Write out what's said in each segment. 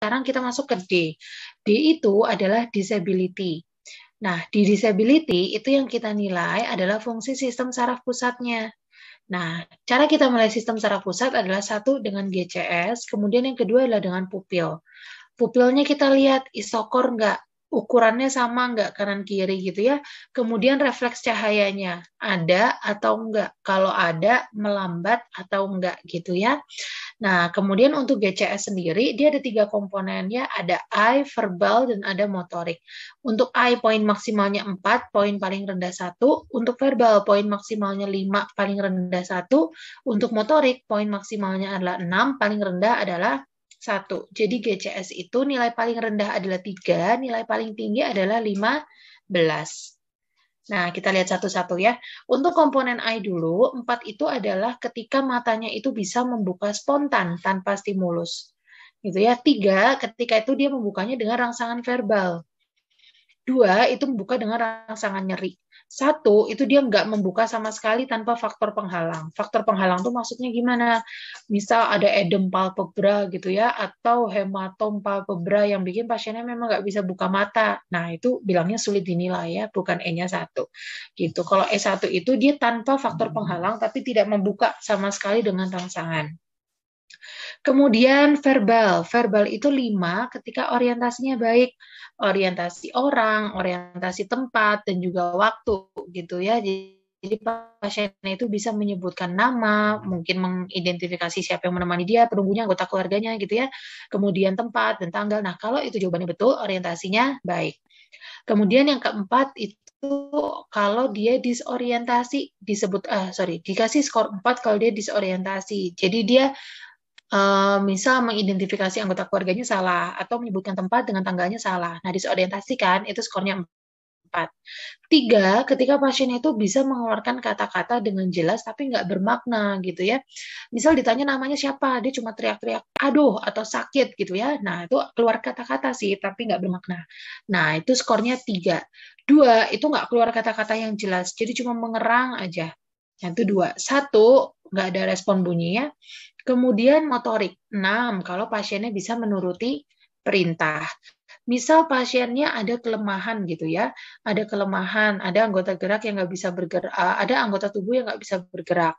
sekarang kita masuk ke D. D itu adalah disability. Nah, di disability itu yang kita nilai adalah fungsi sistem saraf pusatnya. Nah, cara kita mulai sistem saraf pusat adalah satu dengan GCS, kemudian yang kedua adalah dengan pupil. Pupilnya kita lihat isokor nggak, ukurannya sama nggak kanan kiri gitu ya. Kemudian refleks cahayanya ada atau enggak. Kalau ada melambat atau enggak gitu ya. Nah, kemudian untuk GCS sendiri, dia ada tiga komponennya, ada I, verbal, dan ada motorik. Untuk I, poin maksimalnya 4, poin paling rendah 1. Untuk verbal, poin maksimalnya 5, paling rendah 1. Untuk motorik, poin maksimalnya adalah 6, paling rendah adalah 1. Jadi GCS itu nilai paling rendah adalah 3, nilai paling tinggi adalah 15. Nah, kita lihat satu-satu ya. Untuk komponen I dulu, 4 itu adalah ketika matanya itu bisa membuka spontan tanpa stimulus. Gitu ya. 3, ketika itu dia membukanya dengan rangsangan verbal. 2, itu membuka dengan rangsangan nyeri. Satu, itu dia nggak membuka sama sekali tanpa faktor penghalang. Faktor penghalang tuh maksudnya gimana? Misal ada edem palpebra gitu ya, atau hematom palpebra yang bikin pasiennya memang nggak bisa buka mata. Nah, itu bilangnya sulit dinilai ya, bukan E-nya satu. Gitu. Kalau E1 itu dia tanpa faktor hmm. penghalang, tapi tidak membuka sama sekali dengan rangsangan. Kemudian verbal, verbal itu lima ketika orientasinya baik, orientasi orang, orientasi tempat, dan juga waktu gitu ya. Jadi pasien itu bisa menyebutkan nama, mungkin mengidentifikasi siapa yang menemani dia, penunggunya, anggota keluarganya gitu ya. Kemudian tempat dan tanggal. Nah kalau itu jawabannya betul, orientasinya baik. Kemudian yang keempat itu kalau dia disorientasi disebut ah sorry dikasih skor 4 kalau dia disorientasi jadi dia Eh, misal mengidentifikasi anggota keluarganya salah atau menyebutkan tempat dengan tanggalnya salah. Nah, disorientasikan itu skornya 4. Tiga, ketika pasien itu bisa mengeluarkan kata-kata dengan jelas tapi nggak bermakna gitu ya. Misal ditanya namanya siapa, dia cuma teriak-teriak aduh atau sakit gitu ya. Nah itu keluar kata-kata sih tapi nggak bermakna. Nah itu skornya tiga. Dua, itu nggak keluar kata-kata yang jelas, jadi cuma mengerang aja. Yang itu dua. Satu, nggak ada respon bunyinya. Kemudian motorik. 6. Kalau pasiennya bisa menuruti perintah. Misal pasiennya ada kelemahan gitu ya, ada kelemahan, ada anggota gerak yang nggak bisa bergerak, ada anggota tubuh yang nggak bisa bergerak.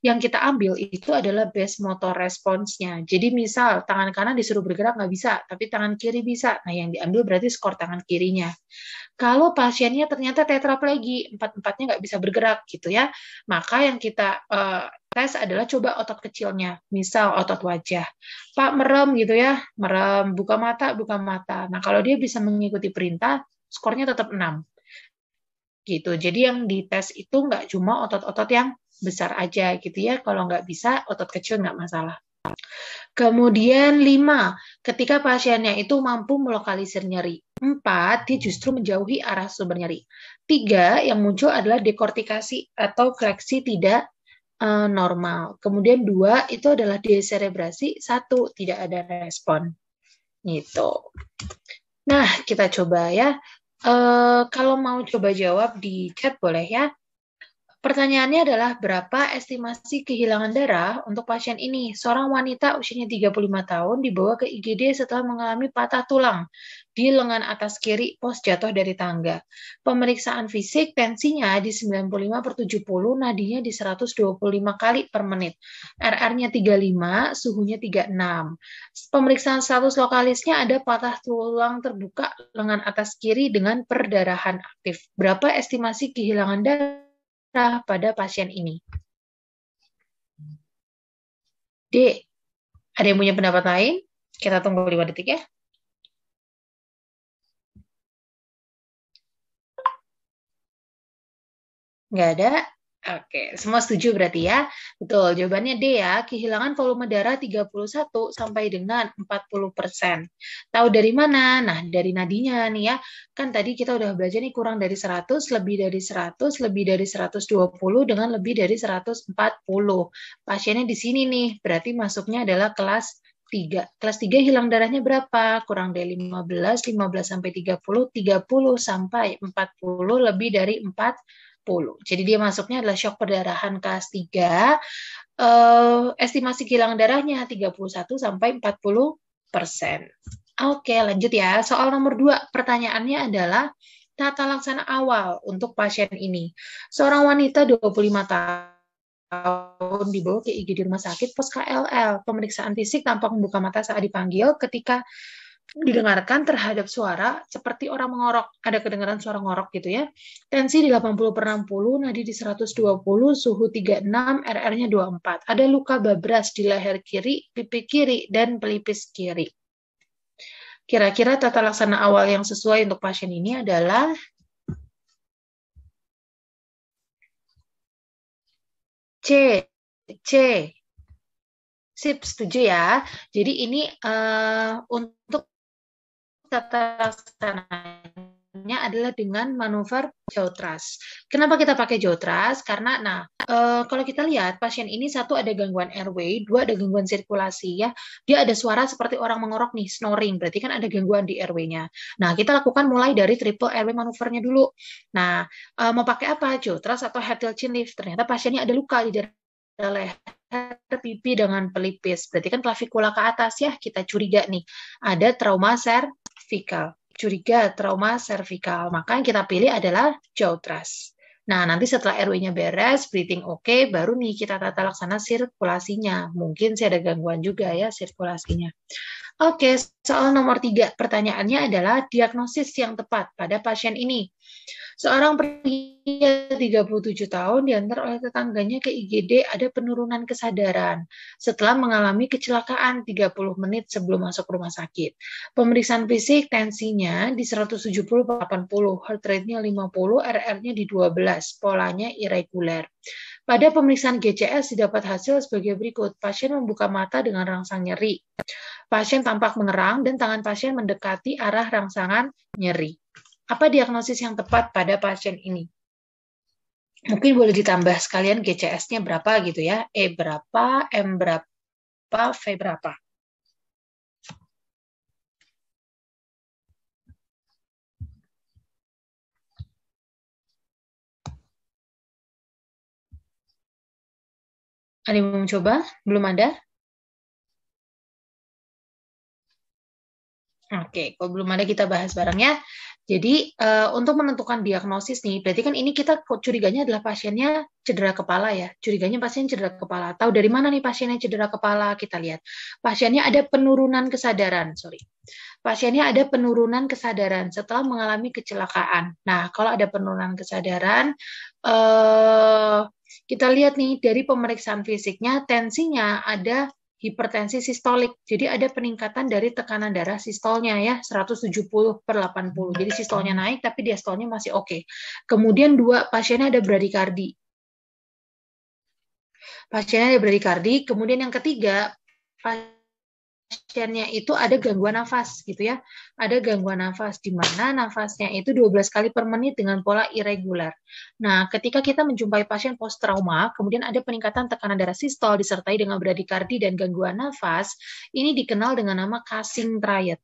Yang kita ambil itu adalah base motor responsnya. Jadi misal tangan kanan disuruh bergerak nggak bisa, tapi tangan kiri bisa. Nah yang diambil berarti skor tangan kirinya. Kalau pasiennya ternyata tetraplegi, empat-empatnya nggak bisa bergerak gitu ya, maka yang kita uh, tes adalah coba otot kecilnya, misal otot wajah. Pak merem gitu ya, merem, buka mata, buka mata. Nah, kalau dia bisa mengikuti perintah, skornya tetap 6. Gitu. Jadi yang dites itu nggak cuma otot-otot yang besar aja gitu ya. Kalau nggak bisa, otot kecil nggak masalah. Kemudian 5, ketika pasiennya itu mampu melokalisir nyeri. 4, dia justru menjauhi arah sumber nyeri. Tiga, yang muncul adalah dekortikasi atau fleksi tidak uh, normal. Kemudian dua itu adalah deserebrasi, satu tidak ada respon. Gitu. Nah, kita coba ya. Uh, kalau mau coba jawab di chat boleh ya. Pertanyaannya adalah berapa estimasi kehilangan darah untuk pasien ini? Seorang wanita usianya 35 tahun dibawa ke IGD setelah mengalami patah tulang di lengan atas kiri pos jatuh dari tangga. Pemeriksaan fisik tensinya di 95 per 70, nadinya di 125 kali per menit. RR-nya 35, suhunya 36. Pemeriksaan status lokalisnya ada patah tulang terbuka lengan atas kiri dengan perdarahan aktif. Berapa estimasi kehilangan darah pada pasien ini. D. Ada yang punya pendapat lain? Kita tunggu 5 detik ya. Nggak ada? Oke, semua setuju berarti ya? Betul, jawabannya D ya. Kehilangan volume darah 31 sampai dengan 40%. Tahu dari mana? Nah, dari nadinya nih ya. Kan tadi kita udah belajar nih kurang dari 100, lebih dari 100, lebih dari 120 dengan lebih dari 140. Pasiennya di sini nih, berarti masuknya adalah kelas 3. Kelas 3 hilang darahnya berapa? Kurang dari 15, 15 sampai 30, 30 sampai 40, lebih dari 40 jadi dia masuknya adalah shock perdarahan kelas 3. Uh, eh, estimasi kilang darahnya 31 sampai 40 persen. Oke, lanjut ya. Soal nomor 2, pertanyaannya adalah tata laksana awal untuk pasien ini. Seorang wanita 25 tahun dibawa ke IGD rumah sakit pos KLL. Pemeriksaan fisik tampak membuka mata saat dipanggil ketika Hmm. didengarkan terhadap suara seperti orang mengorok. Ada kedengaran suara ngorok gitu ya. Tensi di 80 per 60, nadi di 120, suhu 36, RR-nya 24. Ada luka babras di leher kiri, pipi kiri, dan pelipis kiri. Kira-kira tata laksana awal yang sesuai untuk pasien ini adalah C, C, Sip, setuju ya. Jadi ini uh, untuk tata laksananya adalah dengan manuver Jotras. Kenapa kita pakai Jotras? Karena, nah, uh, kalau kita lihat pasien ini satu ada gangguan airway, dua ada gangguan sirkulasi ya. Dia ada suara seperti orang mengorok nih, snoring. Berarti kan ada gangguan di airway-nya. Nah, kita lakukan mulai dari triple airway manuvernya dulu. Nah, uh, mau pakai apa? Jotras atau head chin lift? Ternyata pasiennya ada luka di daerah pipi dengan pelipis. Berarti kan klavikula ke atas ya, kita curiga nih. Ada trauma cervical. Curiga trauma cervical. Maka yang kita pilih adalah jaw thrust. Nah, nanti setelah RW-nya beres, breathing oke, okay, baru nih kita tata laksana sirkulasinya. Mungkin sih ada gangguan juga ya sirkulasinya. Oke, soal nomor tiga. Pertanyaannya adalah diagnosis yang tepat pada pasien ini. Seorang pria 37 tahun diantar oleh tetangganya ke IGD ada penurunan kesadaran setelah mengalami kecelakaan 30 menit sebelum masuk rumah sakit. Pemeriksaan fisik tensinya di 170 80, heart rate-nya 50, RR-nya di 12, polanya irregular. Pada pemeriksaan GCS didapat hasil sebagai berikut. Pasien membuka mata dengan rangsang nyeri. Pasien tampak mengerang dan tangan pasien mendekati arah rangsangan nyeri. Apa diagnosis yang tepat pada pasien ini? Mungkin boleh ditambah sekalian GCS-nya berapa gitu ya. E berapa, M berapa, V berapa. Ada yang mau mencoba? Belum ada? Oke, kalau belum ada kita bahas barangnya. Jadi uh, untuk menentukan diagnosis nih, berarti kan ini kita curiganya adalah pasiennya cedera kepala ya. Curiganya pasien cedera kepala. Tahu dari mana nih pasiennya cedera kepala? Kita lihat. Pasiennya ada penurunan kesadaran, sorry. Pasiennya ada penurunan kesadaran setelah mengalami kecelakaan. Nah, kalau ada penurunan kesadaran, uh, kita lihat nih dari pemeriksaan fisiknya tensinya ada hipertensi sistolik. Jadi ada peningkatan dari tekanan darah sistolnya ya 170 per 80. Jadi sistolnya naik tapi diastolnya masih oke. Okay. Kemudian dua pasiennya ada bradikardi. Pasiennya ada bradikardi. Kemudian yang ketiga pasiennya itu ada gangguan nafas gitu ya. Ada gangguan nafas di mana nafasnya itu 12 kali per menit dengan pola irregular. Nah, ketika kita menjumpai pasien post trauma, kemudian ada peningkatan tekanan darah sistol disertai dengan bradikardi dan gangguan nafas, ini dikenal dengan nama casing triad.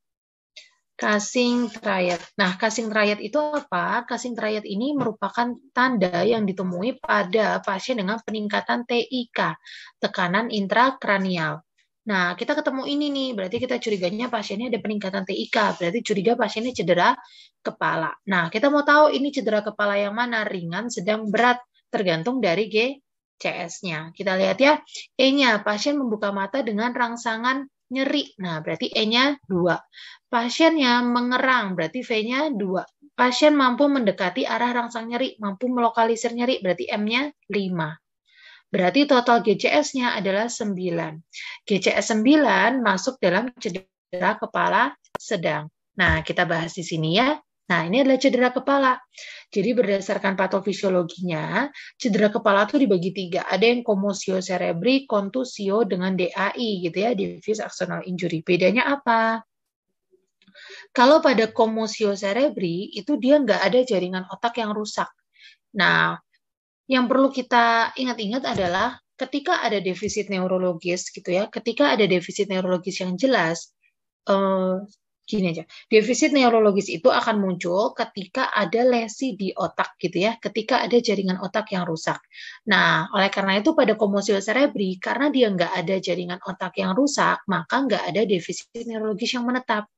Kasing triad. Nah, kasing triad itu apa? Kasing triad ini merupakan tanda yang ditemui pada pasien dengan peningkatan TIK, tekanan intrakranial. Nah, kita ketemu ini nih, berarti kita curiganya pasiennya ada peningkatan TIK, berarti curiga pasiennya cedera kepala. Nah, kita mau tahu ini cedera kepala yang mana, ringan, sedang, berat, tergantung dari GCS-nya. Kita lihat ya, E-nya, pasien membuka mata dengan rangsangan nyeri. Nah, berarti E-nya 2. Pasiennya mengerang, berarti V-nya 2. Pasien mampu mendekati arah rangsang nyeri, mampu melokalisir nyeri, berarti M-nya 5. Berarti total GCS-nya adalah 9. GCS 9 masuk dalam cedera kepala sedang. Nah, kita bahas di sini ya. Nah, ini adalah cedera kepala. Jadi berdasarkan patofisiologinya, cedera kepala itu dibagi tiga. Ada yang komosio cerebri, kontusio, dengan DAI gitu ya, diffuse axonal injury. Bedanya apa? Kalau pada komosio cerebri, itu dia nggak ada jaringan otak yang rusak. Nah, yang perlu kita ingat-ingat adalah ketika ada defisit neurologis gitu ya, ketika ada defisit neurologis yang jelas, uh, gini aja, defisit neurologis itu akan muncul ketika ada lesi di otak gitu ya, ketika ada jaringan otak yang rusak. Nah, oleh karena itu pada komosil cerebri, karena dia nggak ada jaringan otak yang rusak, maka nggak ada defisit neurologis yang menetap.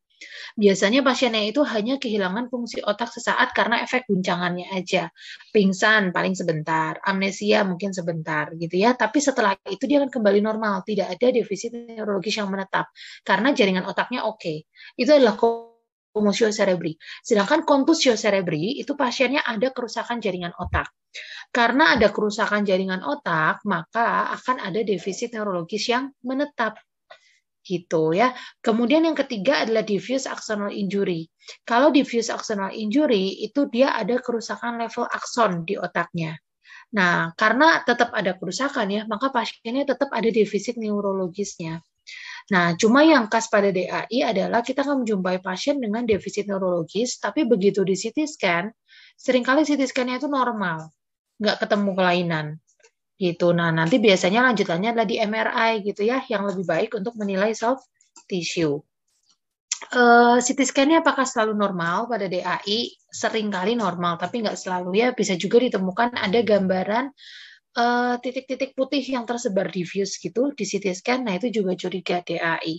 Biasanya pasiennya itu hanya kehilangan fungsi otak sesaat karena efek guncangannya aja. Pingsan paling sebentar, amnesia mungkin sebentar gitu ya. Tapi setelah itu dia akan kembali normal, tidak ada defisit neurologis yang menetap karena jaringan otaknya oke. Okay. Itu adalah komusio cerebri. Sedangkan kontusio cerebri itu pasiennya ada kerusakan jaringan otak. Karena ada kerusakan jaringan otak, maka akan ada defisit neurologis yang menetap gitu ya. Kemudian yang ketiga adalah diffuse axonal injury. Kalau diffuse axonal injury itu dia ada kerusakan level akson di otaknya. Nah, karena tetap ada kerusakan ya, maka pasiennya tetap ada defisit neurologisnya. Nah, cuma yang khas pada DAI adalah kita akan menjumpai pasien dengan defisit neurologis, tapi begitu di CT scan, seringkali CT scan-nya itu normal, nggak ketemu kelainan gitu. Nah, nanti biasanya lanjutannya adalah di MRI gitu ya, yang lebih baik untuk menilai soft tissue. Uh, eh, CT scan-nya apakah selalu normal pada DAI? Seringkali normal, tapi nggak selalu ya. Bisa juga ditemukan ada gambaran eh, titik-titik uh, putih yang tersebar diffuse gitu di CT scan. Nah, itu juga curiga DAI.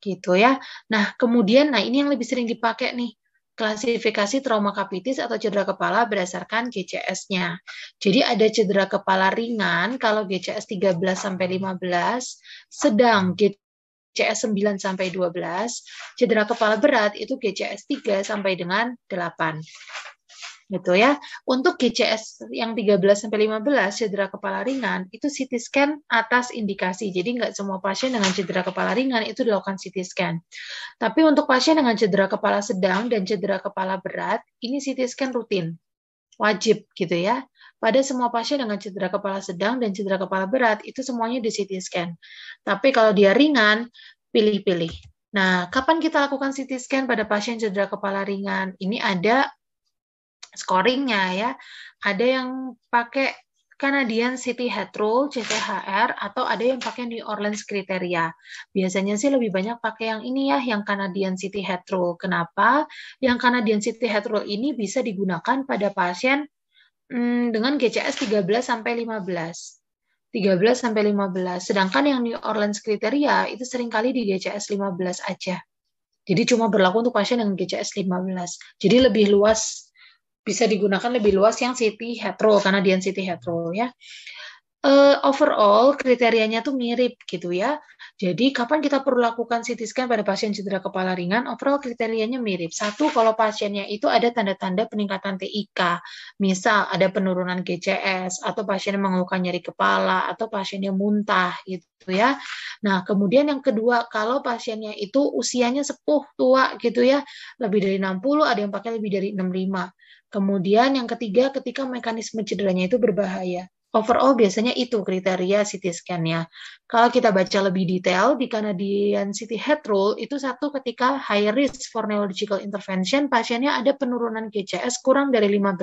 Gitu ya. Nah, kemudian, nah ini yang lebih sering dipakai nih klasifikasi trauma kapitis atau cedera kepala berdasarkan GCS-nya. Jadi ada cedera kepala ringan kalau GCS 13 sampai 15, sedang GCS 9 sampai 12, cedera kepala berat itu GCS 3 sampai dengan 8 gitu ya. Untuk GCS yang 13 sampai 15 cedera kepala ringan itu CT scan atas indikasi. Jadi nggak semua pasien dengan cedera kepala ringan itu dilakukan CT scan. Tapi untuk pasien dengan cedera kepala sedang dan cedera kepala berat, ini CT scan rutin. Wajib gitu ya. Pada semua pasien dengan cedera kepala sedang dan cedera kepala berat itu semuanya di CT scan. Tapi kalau dia ringan, pilih-pilih. Nah, kapan kita lakukan CT scan pada pasien cedera kepala ringan? Ini ada scoringnya ya. Ada yang pakai Canadian City Head Rule CTHR atau ada yang pakai New Orleans kriteria. Biasanya sih lebih banyak pakai yang ini ya, yang Canadian City Head Kenapa? Yang Canadian City Head ini bisa digunakan pada pasien hmm, dengan GCS 13 sampai 15. 13 sampai 15. Sedangkan yang New Orleans kriteria itu seringkali di GCS 15 aja. Jadi cuma berlaku untuk pasien yang GCS 15. Jadi lebih luas bisa digunakan lebih luas yang city hetero karena dia city hetero ya. Uh, overall kriterianya tuh mirip gitu ya. Jadi kapan kita perlu lakukan CT scan pada pasien cedera kepala ringan? Overall kriterianya mirip. Satu kalau pasiennya itu ada tanda-tanda peningkatan TIK, misal ada penurunan GCS atau pasiennya mengeluhkan nyeri kepala atau pasiennya muntah gitu ya. Nah, kemudian yang kedua kalau pasiennya itu usianya sepuh tua gitu ya, lebih dari 60, ada yang pakai lebih dari 65 Kemudian yang ketiga, ketika mekanisme cederanya itu berbahaya. Overall biasanya itu kriteria CT scan-nya. Kalau kita baca lebih detail, di Canadian CT Head Rule itu satu ketika high risk for neurological intervention, pasiennya ada penurunan GCS kurang dari 15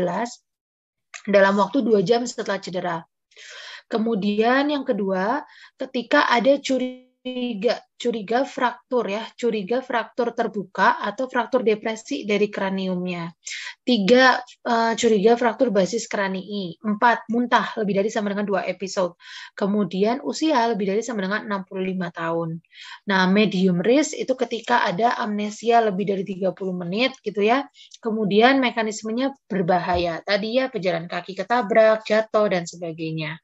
dalam waktu 2 jam setelah cedera. Kemudian yang kedua, ketika ada curiga curiga fraktur ya, curiga fraktur terbuka atau fraktur depresi dari kraniumnya. Tiga, uh, curiga fraktur basis kranii. Empat, muntah lebih dari sama dengan dua episode. Kemudian usia lebih dari sama dengan 65 tahun. Nah, medium risk itu ketika ada amnesia lebih dari 30 menit gitu ya. Kemudian mekanismenya berbahaya. Tadi ya pejalan kaki ketabrak, jatuh, dan sebagainya.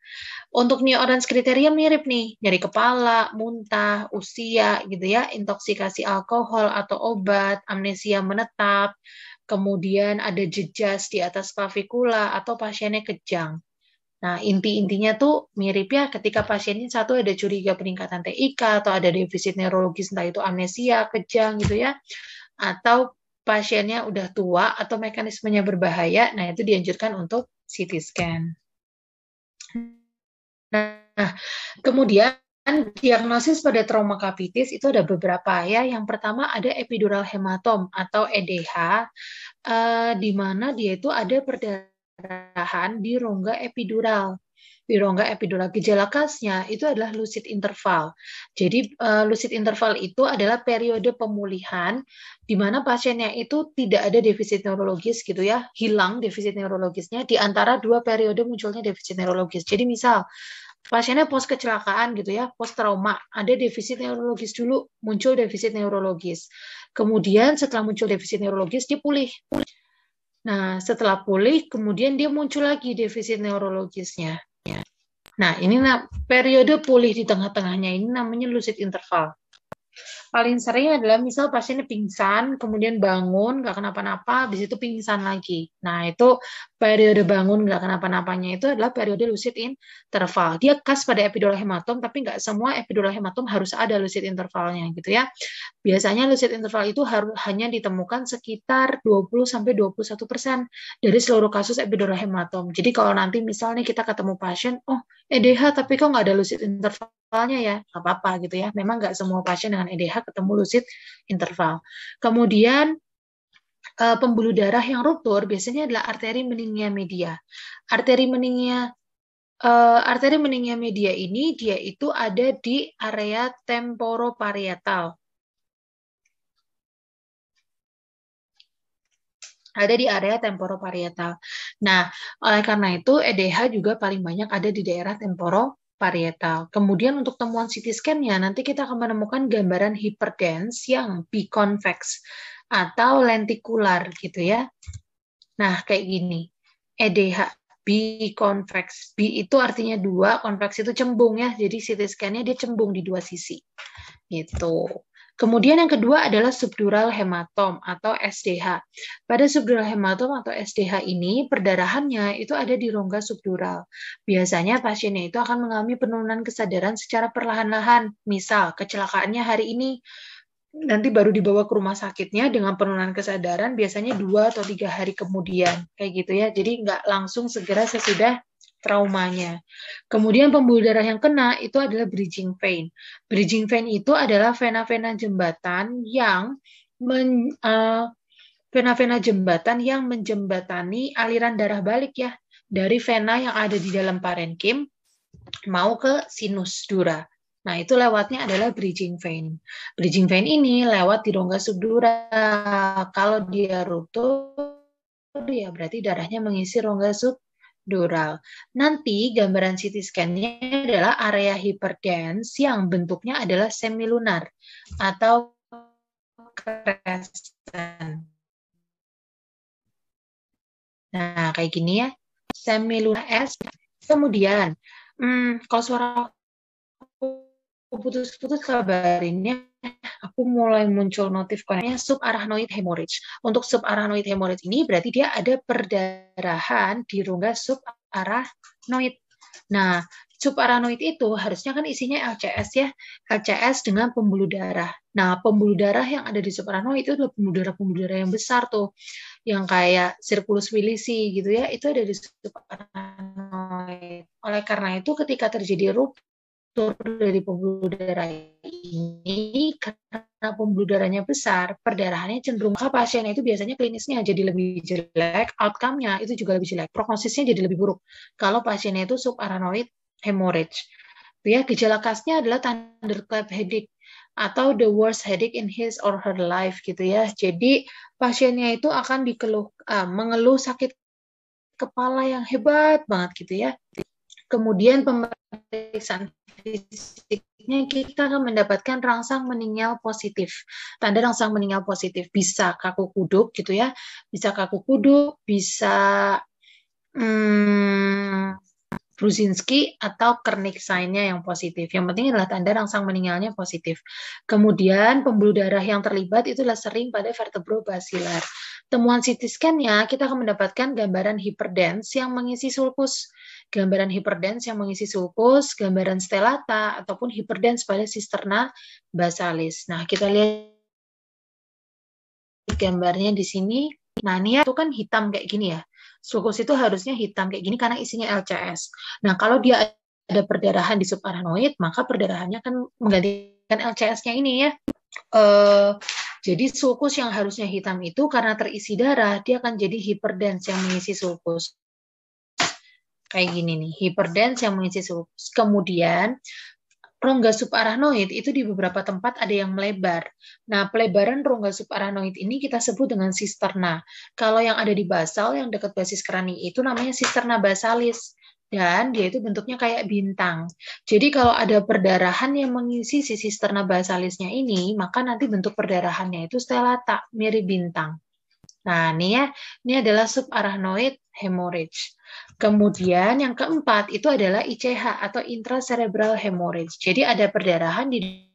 Untuk new orang kriteria mirip nih, nyeri kepala, muntah, usia, amnesia gitu ya, intoksikasi alkohol atau obat, amnesia menetap, kemudian ada jejas di atas klavikula atau pasiennya kejang. Nah, inti-intinya tuh mirip ya ketika pasiennya satu ada curiga peningkatan TIK atau ada defisit neurologis entah itu amnesia, kejang gitu ya. Atau pasiennya udah tua atau mekanismenya berbahaya, nah itu dianjurkan untuk CT scan. Nah, kemudian kan diagnosis pada trauma kapitis itu ada beberapa ya. Yang pertama ada epidural hematom atau EDH, eh, di mana dia itu ada perdarahan di rongga epidural. Di rongga epidural gejala khasnya itu adalah lucid interval. Jadi eh, lucid interval itu adalah periode pemulihan di mana pasiennya itu tidak ada defisit neurologis gitu ya, hilang defisit neurologisnya di antara dua periode munculnya defisit neurologis. Jadi misal pasiennya post kecelakaan gitu ya, post trauma, ada defisit neurologis dulu, muncul defisit neurologis. Kemudian setelah muncul defisit neurologis dia pulih. Nah, setelah pulih kemudian dia muncul lagi defisit neurologisnya. Nah, ini nah, periode pulih di tengah-tengahnya ini namanya lucid interval paling sering adalah misal pasiennya pingsan, kemudian bangun, nggak kenapa-napa, habis itu pingsan lagi. Nah, itu periode bangun nggak kenapa-napanya itu adalah periode lucid interval. Dia khas pada epidural hematom, tapi nggak semua epidural hematom harus ada lucid intervalnya gitu ya. Biasanya lucid interval itu harus hanya ditemukan sekitar 20-21% dari seluruh kasus epidural hematom. Jadi kalau nanti misalnya kita ketemu pasien, oh EDH tapi kok nggak ada lucid intervalnya ya, nggak apa-apa gitu ya. Memang nggak semua pasien dengan EDH ketemu lucid interval. Kemudian uh, pembuluh darah yang ruptur biasanya adalah arteri meningia media. Arteri meningia uh, eh, arteri meningia media ini dia itu ada di area temporoparietal. ada di area temporoparietal. Nah, oleh karena itu EDH juga paling banyak ada di daerah temporo parietal. Kemudian untuk temuan CT scan-nya nanti kita akan menemukan gambaran hipertens yang biconvex atau lentikular gitu ya. Nah, kayak gini. EDH biconvex. B itu artinya dua, konveks itu cembung ya. Jadi CT scan-nya dia cembung di dua sisi. Gitu. Kemudian yang kedua adalah subdural hematom atau SDH. Pada subdural hematom atau SDH ini perdarahannya itu ada di rongga subdural. Biasanya pasiennya itu akan mengalami penurunan kesadaran secara perlahan-lahan. Misal kecelakaannya hari ini nanti baru dibawa ke rumah sakitnya dengan penurunan kesadaran biasanya dua atau tiga hari kemudian kayak gitu ya jadi nggak langsung segera sesudah traumanya. Kemudian pembuluh darah yang kena itu adalah bridging vein. Bridging vein itu adalah vena-vena jembatan yang men, uh, vena-vena jembatan yang menjembatani aliran darah balik ya dari vena yang ada di dalam parenkim mau ke sinus dura. Nah, itu lewatnya adalah bridging vein. Bridging vein ini lewat di rongga subdura. Kalau dia ruptur, ya berarti darahnya mengisi rongga sub dural. Nanti gambaran CT scan-nya adalah area hiperdense yang bentuknya adalah semilunar atau crescent. Nah, kayak gini ya. Semilunar S. Kemudian, hmm, kalau suara putus-putus kabarinnya aku mulai muncul notif koneknya subarachnoid hemorrhage. Untuk subarachnoid hemorrhage ini berarti dia ada perdarahan di rongga subarachnoid. Nah, subarachnoid itu harusnya kan isinya LCS ya, LCS dengan pembuluh darah. Nah, pembuluh darah yang ada di subarachnoid itu adalah pembuluh darah-pembuluh darah yang besar tuh, yang kayak sirkulus willisi gitu ya, itu ada di subarachnoid. Oleh karena itu ketika terjadi rup struktur dari pembuluh darah ini karena pembuluh darahnya besar, perdarahannya cenderung maka pasien itu biasanya klinisnya jadi lebih jelek, outcome-nya itu juga lebih jelek, prognosisnya jadi lebih buruk. Kalau pasiennya itu subaranoid hemorrhage. Ya, gejala khasnya adalah thunderclap headache atau the worst headache in his or her life gitu ya. Jadi pasiennya itu akan dikeluh uh, mengeluh sakit kepala yang hebat banget gitu ya. Kemudian pemeriksaan fisiknya kita akan mendapatkan rangsang meninggal positif. Tanda rangsang meninggal positif bisa kaku kuduk gitu ya, bisa kaku kuduk, bisa hmm, Brusinski atau Kernik sign-nya yang positif. Yang penting adalah tanda rangsang meninggalnya positif. Kemudian pembuluh darah yang terlibat itulah sering pada vertebro basilar. Temuan CT scan ya, kita akan mendapatkan gambaran hiperdens yang mengisi sulcus, gambaran hiperdens yang mengisi sulcus, gambaran stelata, ataupun hiperdens pada sisterna basalis. Nah, kita lihat gambarnya di sini. Nah, ini ya, itu kan hitam kayak gini ya. Sulcus itu harusnya hitam kayak gini karena isinya LCS. Nah, kalau dia ada perdarahan di subarachnoid, maka perdarahannya akan menggantikan LCS-nya ini ya. Uh, jadi sulkus yang harusnya hitam itu karena terisi darah, dia akan jadi hiperdens yang mengisi sulkus. Kayak gini nih, hiperdens yang mengisi sulkus. Kemudian rongga subarachnoid itu di beberapa tempat ada yang melebar. Nah, pelebaran rongga subarachnoid ini kita sebut dengan sisterna. Kalau yang ada di basal, yang dekat basis kerani itu namanya sisterna basalis dan dia itu bentuknya kayak bintang. Jadi kalau ada perdarahan yang mengisi sisi sterna basalisnya ini, maka nanti bentuk perdarahannya itu stelata, mirip bintang. Nah, ini ya, ini adalah subarachnoid hemorrhage. Kemudian yang keempat itu adalah ICH atau intracerebral hemorrhage. Jadi ada perdarahan di